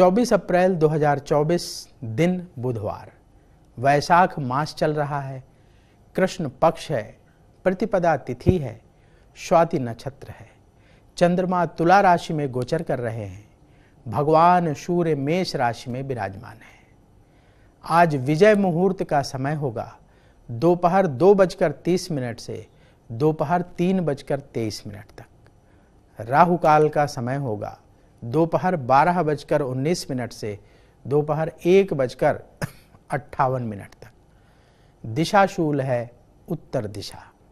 24 अप्रैल 2024 दिन बुधवार वैशाख मास चल रहा है कृष्ण पक्ष है प्रतिपदा तिथि है स्वाति नक्षत्र है चंद्रमा तुला राशि में गोचर कर रहे हैं भगवान सूर्य मेष राशि में विराजमान है आज विजय मुहूर्त का समय होगा दोपहर दो, दो बजकर तीस मिनट से दोपहर तीन बजकर तेईस मिनट तक राहु काल का समय होगा दोपहर बारह बजकर उन्नीस मिनट से दोपहर एक बजकर अट्ठावन मिनट तक दिशाशूल है उत्तर दिशा